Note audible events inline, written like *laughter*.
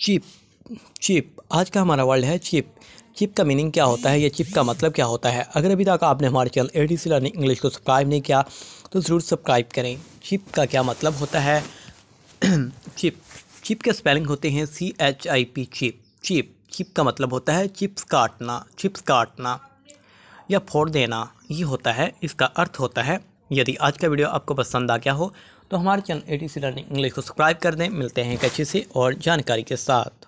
chip chip आज का हमारा वर्ल्ड है चिप चिप का मीनिंग क्या होता है या चिप का मतलब क्या होता है अगर अभी तक आपने हमारे channel A D C learning English को सब्सक्राइब नहीं किया तो ज़रूर सब्सक्राइब करें चिप का क्या मतलब होता है *clears throat* चिप चिप के स्पेलिंग होते हैं C H I P chip chip chip का मतलब होता है चिप्स काटना चिप्स काटना या फोड़ देना ये होता है इसका अर्थ होता है यदि आज का वीडियो आपको पसंद आ गया हो तो हमारे channel A T C learning English को सब्सक्राइब कर दें मिलते हैं एक अच्छी से और जानकारी के साथ